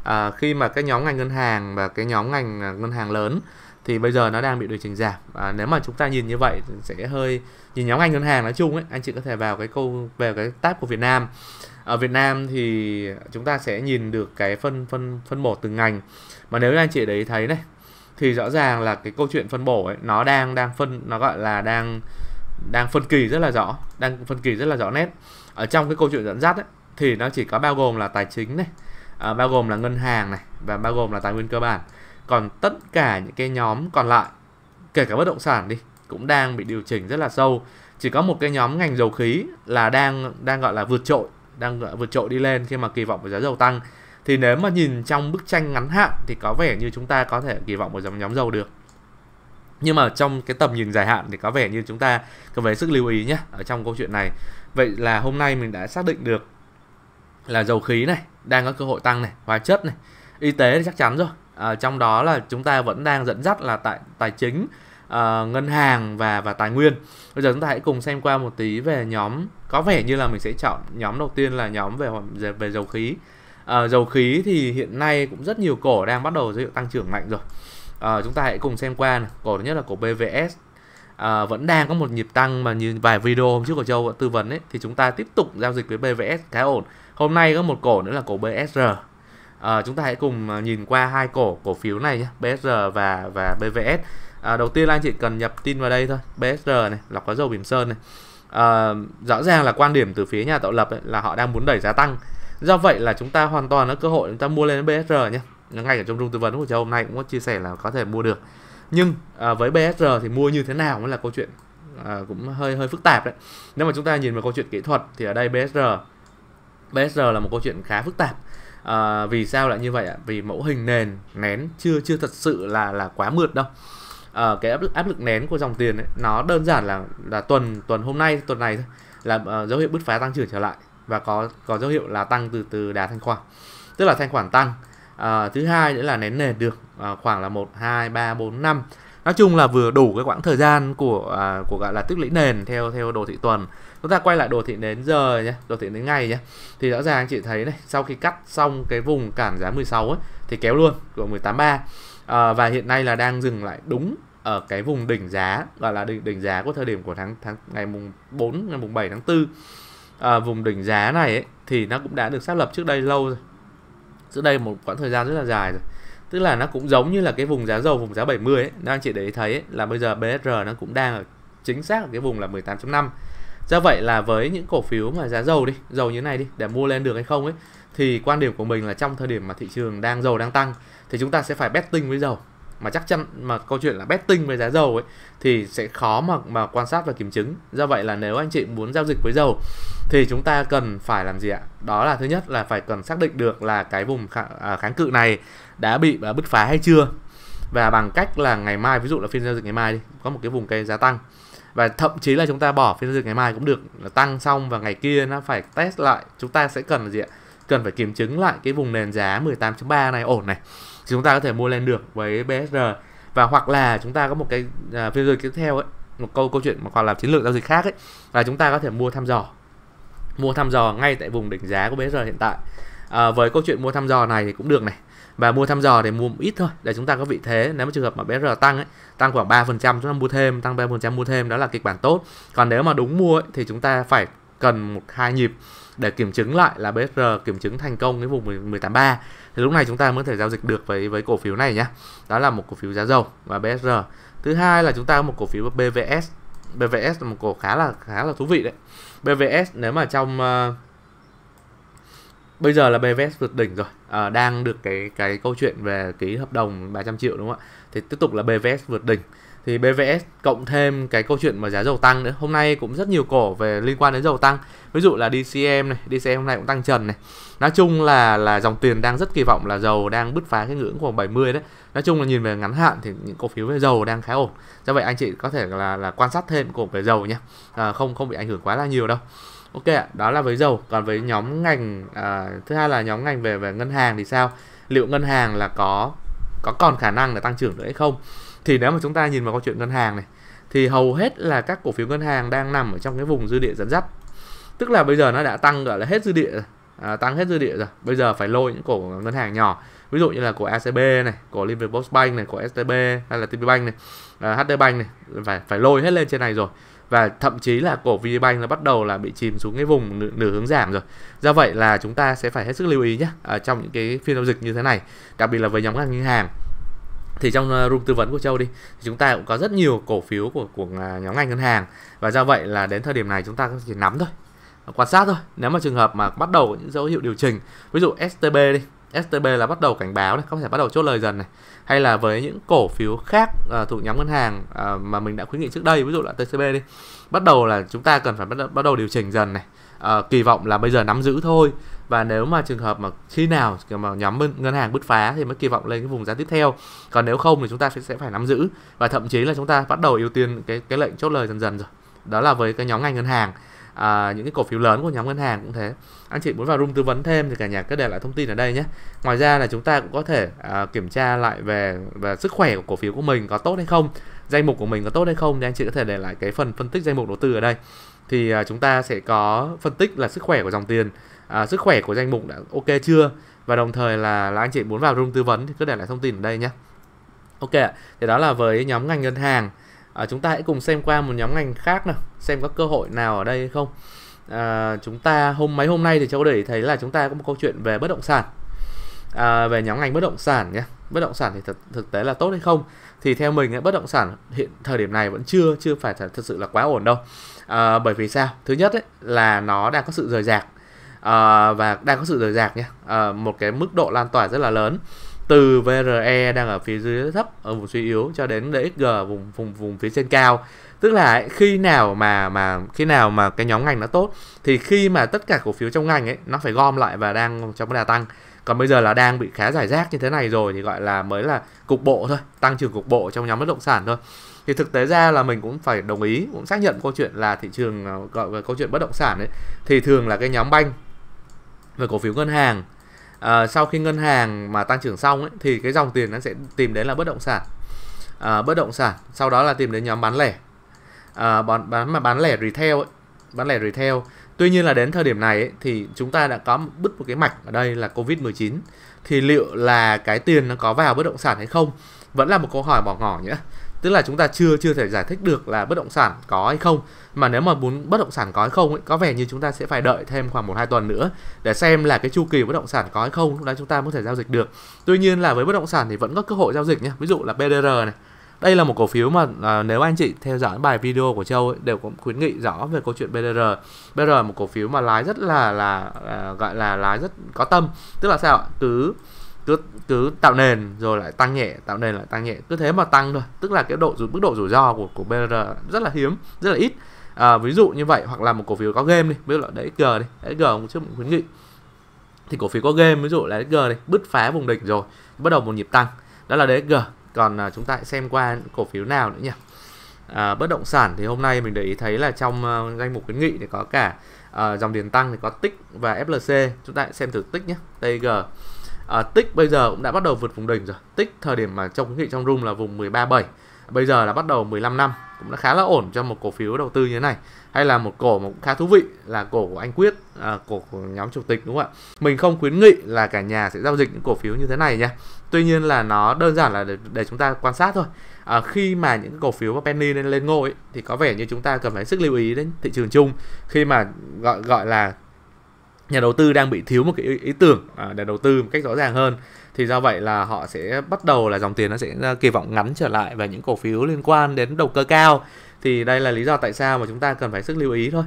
À, khi mà cái nhóm ngành ngân hàng và cái nhóm ngành ngân hàng lớn thì bây giờ nó đang bị điều chỉnh giảm à, nếu mà chúng ta nhìn như vậy sẽ hơi nhìn nhóm ngành ngân hàng nói chung ấy anh chị có thể vào cái câu về cái tab của Việt Nam ở Việt Nam thì chúng ta sẽ nhìn được cái phân phân phân bổ từng ngành mà nếu anh chị đấy thấy này thì rõ ràng là cái câu chuyện phân bổ ấy nó đang đang phân nó gọi là đang đang phân kỳ rất là rõ đang phân kỳ rất là rõ nét ở trong cái câu chuyện dẫn dắt ấy, thì nó chỉ có bao gồm là tài chính này à, bao gồm là ngân hàng này và bao gồm là tài nguyên cơ bản còn tất cả những cái nhóm còn lại kể cả bất động sản đi cũng đang bị điều chỉnh rất là sâu chỉ có một cái nhóm ngành dầu khí là đang đang gọi là vượt trội đang vượt trội đi lên khi mà kỳ vọng về giá dầu tăng thì nếu mà nhìn trong bức tranh ngắn hạn thì có vẻ như chúng ta có thể kỳ vọng một dòng nhóm dầu được nhưng mà trong cái tầm nhìn dài hạn thì có vẻ như chúng ta cần phải sức lưu ý nhé ở trong câu chuyện này vậy là hôm nay mình đã xác định được là dầu khí này đang có cơ hội tăng này hóa chất này y tế thì chắc chắn rồi à, trong đó là chúng ta vẫn đang dẫn dắt là tại tài chính uh, ngân hàng và và tài nguyên bây giờ chúng ta hãy cùng xem qua một tí về nhóm có vẻ như là mình sẽ chọn nhóm đầu tiên là nhóm về về, về dầu khí uh, dầu khí thì hiện nay cũng rất nhiều cổ đang bắt đầu dấu hiệu tăng trưởng mạnh rồi uh, chúng ta hãy cùng xem qua này. cổ thứ nhất là cổ BVS À, vẫn đang có một nhịp tăng mà như vài video hôm trước của Châu tư vấn ấy thì chúng ta tiếp tục giao dịch với BVS khá ổn. Hôm nay có một cổ nữa là cổ BSR à, chúng ta hãy cùng nhìn qua hai cổ cổ phiếu này nhé BSR và và BVS à, đầu tiên là anh chị cần nhập tin vào đây thôi BSR này lọc có dầu Bỉm Sơn này à, rõ ràng là quan điểm từ phía nhà tạo lập ấy, là họ đang muốn đẩy giá tăng do vậy là chúng ta hoàn toàn có cơ hội chúng ta mua lên BSR nhé ngay ở trong trung tư vấn của châu hôm nay cũng có chia sẻ là có thể mua được nhưng à, với BSR thì mua như thế nào mới là câu chuyện à, cũng hơi hơi phức tạp đấy nếu mà chúng ta nhìn vào câu chuyện kỹ thuật thì ở đây BSR BSR là một câu chuyện khá phức tạp à, vì sao lại như vậy ạ vì mẫu hình nền nén chưa chưa thật sự là là quá mượt đâu uh, cái áp lực áp lực nén của dòng tiền ấy, nó đơn giản là là tuần tuần hôm nay tuần này thôi là uh, dấu hiệu bứt phá tăng trưởng trở lại và có có dấu hiệu là tăng từ từ đà thanh khoản tức là thanh khoản tăng à, thứ hai nữa là nén nền được à, khoảng là một hai ba bốn năm nói chung là vừa đủ cái quãng thời gian của à, của gọi là tích lũy nền theo theo đồ thị tuần chúng ta quay lại đồ thị đến giờ nhé đồ thị đến ngày nhé thì rõ ràng anh chị thấy này sau khi cắt xong cái vùng cản giá 16 ấy, thì kéo luôn của 183 à, và hiện nay là đang dừng lại đúng ở cái vùng đỉnh giá gọi là đỉnh, đỉnh giá của thời điểm của tháng tháng ngày mùng 4 ngày mùng 7 tháng 4 à, ờ, vùng đỉnh giá này ấy, thì nó cũng đã được xác lập trước đây lâu rồi trước đây một quãng thời gian rất là dài rồi tức là nó cũng giống như là cái vùng giá dầu vùng giá 70 ấy đang chị để ý thấy ấy, là bây giờ BSR nó cũng đang ở chính xác ở cái vùng là 18.5 do vậy là với những cổ phiếu mà giá dầu đi dầu như này đi để mua lên được hay không ấy thì quan điểm của mình là trong thời điểm mà thị trường đang dầu đang tăng thì chúng ta sẽ phải betting với dầu mà chắc chắn mà câu chuyện là betting với giá dầu ấy thì sẽ khó mà mà quan sát và kiểm chứng. Do vậy là nếu anh chị muốn giao dịch với dầu thì chúng ta cần phải làm gì ạ? Đó là thứ nhất là phải cần xác định được là cái vùng à, kháng, cự này đã bị à, bứt phá hay chưa và bằng cách là ngày mai ví dụ là phiên giao dịch ngày mai đi có một cái vùng cây giá tăng và thậm chí là chúng ta bỏ phiên giao dịch ngày mai cũng được là tăng xong và ngày kia nó phải test lại chúng ta sẽ cần là gì ạ cần phải kiểm chứng lại cái vùng nền giá 18.3 này ổn này thì chúng ta có thể mua lên được với BSR và hoặc là chúng ta có một cái à, phiên giao tiếp theo ấy một câu câu chuyện mà còn là chiến lược giao dịch khác ấy là chúng ta có thể mua thăm dò mua thăm dò ngay tại vùng đỉnh giá của BSR hiện tại à, với câu chuyện mua thăm dò này thì cũng được này và mua thăm dò để mua một ít thôi để chúng ta có vị thế nếu mà trường hợp mà BR tăng ấy, tăng khoảng 3% chúng ta mua thêm tăng 3% mua thêm đó là kịch bản tốt còn nếu mà đúng mua ấy, thì chúng ta phải cần một hai nhịp để kiểm chứng lại là BSR kiểm chứng thành công cái vùng 183 thì lúc này chúng ta mới thể giao dịch được với với cổ phiếu này nhé đó là một cổ phiếu giá dầu và BSR thứ hai là chúng ta có một cổ phiếu BVS BVS là một cổ khá là khá là thú vị đấy BVS nếu mà trong uh, bây giờ là BVS vượt đỉnh rồi à, đang được cái cái câu chuyện về ký hợp đồng 300 triệu đúng không ạ thì tiếp tục là BVS vượt đỉnh thì BVS cộng thêm cái câu chuyện mà giá dầu tăng nữa hôm nay cũng rất nhiều cổ về liên quan đến dầu tăng ví dụ là DCM này DCM hôm nay cũng tăng trần này nói chung là là dòng tiền đang rất kỳ vọng là dầu đang bứt phá cái ngưỡng của 70 đấy nói chung là nhìn về ngắn hạn thì những cổ phiếu về dầu đang khá ổn do vậy anh chị có thể là là quan sát thêm cổ về dầu nhé à, không không bị ảnh hưởng quá là nhiều đâu ok ạ đó là với dầu còn với nhóm ngành à, thứ hai là nhóm ngành về về ngân hàng thì sao liệu ngân hàng là có có còn khả năng để tăng trưởng nữa hay không thì nếu mà chúng ta nhìn vào câu chuyện ngân hàng này thì hầu hết là các cổ phiếu ngân hàng đang nằm ở trong cái vùng dư địa dẫn dắt tức là bây giờ nó đã tăng gọi là hết dư địa à, tăng hết dư địa rồi bây giờ phải lôi những cổ ngân hàng nhỏ ví dụ như là của ACB này của Liverpost Bank này của STB hay là TPBank này à, HD Bank này phải phải lôi hết lên trên này rồi và thậm chí là cổ VBank nó bắt đầu là bị chìm xuống cái vùng nửa, nửa hướng giảm rồi. Do vậy là chúng ta sẽ phải hết sức lưu ý nhé ở trong những cái phiên giao dịch như thế này, đặc biệt là với nhóm ngân hàng thì trong ờ, room tư vấn của Châu đi thì chúng ta cũng có rất nhiều cổ phiếu của của à, nhóm ngành ngân hàng và do vậy là đến thời điểm này chúng ta chỉ nắm thôi quan sát thôi nếu mà trường hợp mà bắt đầu những dấu hiệu điều chỉnh ví dụ STB đi STB là bắt đầu cảnh báo này, có thể bắt đầu chốt lời dần này. Hay là với những cổ phiếu khác à, thuộc nhóm ngân hàng à, mà mình đã khuyến nghị trước đây, ví dụ là TCB đi, bắt đầu là chúng ta cần phải bắt đầu, bắt đầu điều chỉnh dần này. À, kỳ vọng là bây giờ nắm giữ thôi và nếu mà trường hợp mà khi nào mà nhóm ngân hàng bứt phá thì mới kỳ vọng lên cái vùng giá tiếp theo còn nếu không thì chúng ta sẽ phải nắm giữ và thậm chí là chúng ta bắt đầu ưu tiên cái cái lệnh chốt lời dần dần rồi đó là với cái nhóm ngành ngân hàng à, những cái cổ phiếu lớn của nhóm ngân hàng cũng thế anh chị muốn vào room tư vấn thêm thì cả nhà cứ để lại thông tin ở đây nhé ngoài ra là chúng ta cũng có thể à, kiểm tra lại về về sức khỏe của cổ phiếu của mình có tốt hay không danh mục của mình có tốt hay không thì anh chị có thể để lại cái phần phân tích danh mục đầu tư ở đây thì à, chúng ta sẽ có phân tích là sức khỏe của dòng tiền à, sức khỏe của danh mục đã ok chưa và đồng thời là là anh chị muốn vào room tư vấn thì cứ để lại thông tin ở đây nhé ok thì đó là với nhóm ngành ngân hàng à, chúng ta hãy cùng xem qua một nhóm ngành khác nào xem có cơ hội nào ở đây hay không à, chúng ta hôm mấy hôm nay thì cháu để thấy là chúng ta có một câu chuyện về bất động sản à, về nhóm ngành bất động sản nhé bất động sản thì thực thực tế là tốt hay không thì theo mình bất động sản hiện thời điểm này vẫn chưa chưa phải thật, thật sự là quá ổn đâu à, bởi vì sao thứ nhất ấy, là nó đang có sự rời rạc Ờ, và đang có sự rời rạc nhé à, ờ, một cái mức độ lan tỏa rất là lớn từ VRE đang ở phía dưới thấp ở vùng suy yếu cho đến DXG vùng vùng vùng phía trên cao tức là khi nào mà mà khi nào mà cái nhóm ngành nó tốt thì khi mà tất cả cổ phiếu trong ngành ấy nó phải gom lại và đang trong cái đà tăng còn bây giờ là đang bị khá giải rác như thế này rồi thì gọi là mới là cục bộ thôi tăng trưởng cục bộ trong nhóm bất động sản thôi thì thực tế ra là mình cũng phải đồng ý cũng xác nhận câu chuyện là thị trường ờ, gọi là câu chuyện bất động sản ấy thì thường là cái nhóm banh về cổ phiếu ngân hàng à, sau khi ngân hàng mà tăng trưởng xong ấy, thì cái dòng tiền nó sẽ tìm đến là bất động sản à, bất động sản sau đó là tìm đến nhóm bán lẻ à, bán bán mà bán lẻ retail ấy, bán lẻ retail tuy nhiên là đến thời điểm này ấy, thì chúng ta đã có bứt một cái mạch ở đây là covid 19 thì liệu là cái tiền nó có vào bất động sản hay không vẫn là một câu hỏi bỏ ngỏ nhé tức là chúng ta chưa chưa thể giải thích được là bất động sản có hay không mà nếu mà muốn bất động sản có hay không ấy, có vẻ như chúng ta sẽ phải đợi thêm khoảng một hai tuần nữa để xem là cái chu kỳ bất động sản có hay không lúc đó chúng ta mới thể giao dịch được tuy nhiên là với bất động sản thì vẫn có cơ hội giao dịch nhé ví dụ là BDR này đây là một cổ phiếu mà à, nếu anh chị theo dõi bài video của châu ấy, đều cũng khuyến nghị rõ về câu chuyện BDR BDR là một cổ phiếu mà lái rất là là à, gọi là lái rất có tâm tức là sao ạ cứ cứ cứ tạo nền rồi lại tăng nhẹ tạo nền lại tăng nhẹ cứ thế mà tăng thôi tức là cái độ mức độ rủi ro của của BR rất là hiếm rất là ít à, ví dụ như vậy hoặc là một cổ phiếu có game đi ví dụ là DXG đi DXG cũng trước mình khuyến nghị thì cổ phiếu có game ví dụ là G đi bứt phá vùng đỉnh rồi bắt đầu một nhịp tăng đó là G còn à, chúng ta hãy xem qua cổ phiếu nào nữa nhỉ à, bất động sản thì hôm nay mình để ý thấy là trong uh, danh mục khuyến nghị thì có cả uh, dòng tiền tăng thì có tích và FLC chúng ta hãy xem thử tích nhé TG à, tích bây giờ cũng đã bắt đầu vượt vùng đỉnh rồi tích thời điểm mà trong khuyến nghị trong room là vùng 137 bây giờ là bắt đầu 15 năm cũng đã khá là ổn cho một cổ phiếu đầu tư như thế này hay là một cổ mà cũng khá thú vị là cổ của anh quyết à, cổ của nhóm chủ tịch đúng không ạ mình không khuyến nghị là cả nhà sẽ giao dịch những cổ phiếu như thế này nha tuy nhiên là nó đơn giản là để, để chúng ta quan sát thôi à, khi mà những cổ phiếu mà penny lên lên ngôi thì có vẻ như chúng ta cần phải sức lưu ý đến thị trường chung khi mà gọi gọi là nhà đầu tư đang bị thiếu một cái ý tưởng à, để đầu tư một cách rõ ràng hơn thì do vậy là họ sẽ bắt đầu là dòng tiền nó sẽ kỳ vọng ngắn trở lại và những cổ phiếu liên quan đến đầu cơ cao thì đây là lý do tại sao mà chúng ta cần phải sức lưu ý thôi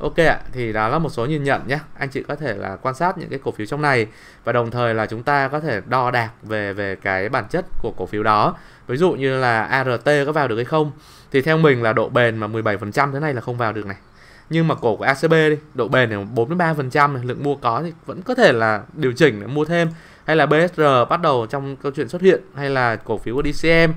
Ok ạ, thì đó là một số nhìn nhận nhé. Anh chị có thể là quan sát những cái cổ phiếu trong này và đồng thời là chúng ta có thể đo đạc về về cái bản chất của cổ phiếu đó. Ví dụ như là ART có vào được hay không thì theo mình là độ bền mà 17% thế này là không vào được này nhưng mà cổ của ACB đi độ bền này 43% này, lượng mua có thì vẫn có thể là điều chỉnh để mua thêm hay là BSR bắt đầu trong câu chuyện xuất hiện hay là cổ phiếu của DCM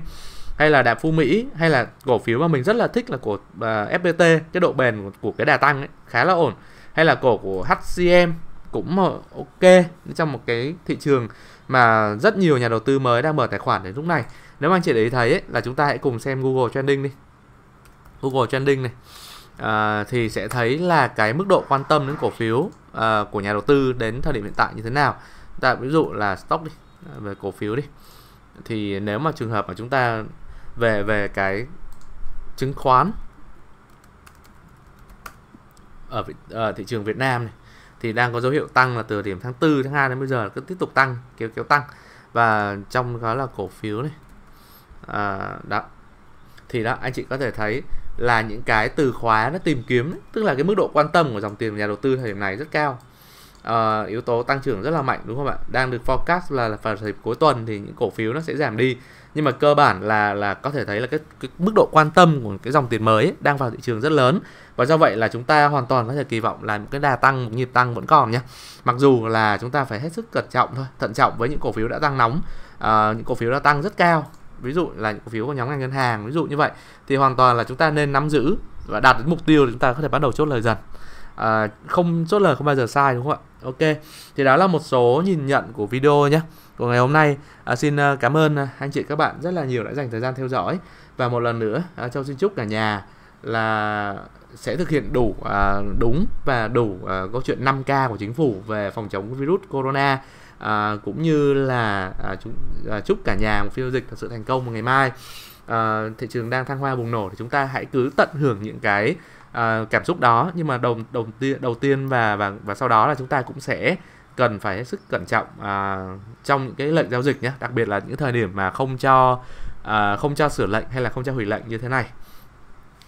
hay là đạp phu Mỹ hay là cổ phiếu mà mình rất là thích là của uh, à, FPT cái độ bền của, của cái đà tăng ấy khá là ổn hay là cổ của HCM cũng ok trong một cái thị trường mà rất nhiều nhà đầu tư mới đang mở tài khoản đến lúc này nếu anh chị để ý thấy ấy, là chúng ta hãy cùng xem Google Trending đi Google Trending này à, thì sẽ thấy là cái mức độ quan tâm đến cổ phiếu à, của nhà đầu tư đến thời điểm hiện tại như thế nào ta ví dụ là stock đi về cổ phiếu đi thì nếu mà trường hợp mà chúng ta về về cái chứng khoán ở, ở thị trường Việt Nam này thì đang có dấu hiệu tăng là từ điểm tháng 4 tháng 2 đến bây giờ cứ tiếp tục tăng kéo kéo tăng và trong đó là cổ phiếu này à, đó thì đó anh chị có thể thấy là những cái từ khóa nó tìm kiếm tức là cái mức độ quan tâm của dòng tiền của nhà đầu tư thời điểm này rất cao uh, yếu tố tăng trưởng rất là mạnh đúng không ạ đang được forecast là, vào thời điểm cuối tuần thì những cổ phiếu nó sẽ giảm đi nhưng mà cơ bản là là có thể thấy là cái, cái mức độ quan tâm của cái dòng tiền mới ấy, đang vào thị trường rất lớn và do vậy là chúng ta hoàn toàn có thể kỳ vọng là một cái đà tăng một nhịp tăng vẫn còn nhé mặc dù là chúng ta phải hết sức cẩn trọng thôi thận trọng với những cổ phiếu đã tăng nóng uh, những cổ phiếu đã tăng rất cao ví dụ là những cổ phiếu của nhóm ngành ngân hàng ví dụ như vậy thì hoàn toàn là chúng ta nên nắm giữ và đạt đến mục tiêu thì chúng ta có thể bắt đầu chốt lời dần à, không chốt lời không bao giờ sai đúng không ạ ok thì đó là một số nhìn nhận của video nhé của ngày hôm nay à, xin à, cảm ơn à, anh chị các bạn rất là nhiều đã dành thời gian theo dõi và một lần nữa à, châu xin chúc cả nhà là sẽ thực hiện đủ à, đúng và đủ à, câu chuyện 5K của chính phủ về phòng chống virus corona à, cũng như là à, chúng à, chúc cả nhà một phiên giao dịch thật sự thành công một ngày mai à, thị trường đang thăng hoa bùng nổ thì chúng ta hãy cứ tận hưởng những cái à, cảm xúc đó nhưng mà đầu đầu tiên đầu tiên và và và sau đó là chúng ta cũng sẽ cần phải hết sức cẩn trọng à, trong những cái lệnh giao dịch nhé đặc biệt là những thời điểm mà không cho à, không cho sửa lệnh hay là không cho hủy lệnh như thế này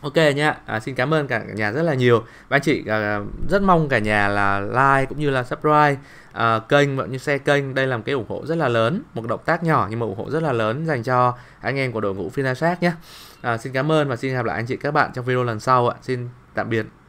Ok nhá, à, xin cảm ơn cả nhà rất là nhiều. Và anh chị à, rất mong cả nhà là like cũng như là subscribe à, kênh vẫn như xe kênh đây là một cái ủng hộ rất là lớn một động tác nhỏ nhưng mà ủng hộ rất là lớn dành cho anh em của đội ngũ Finasat nhé à, xin cảm ơn và xin gặp lại anh chị các bạn trong video lần sau ạ xin tạm biệt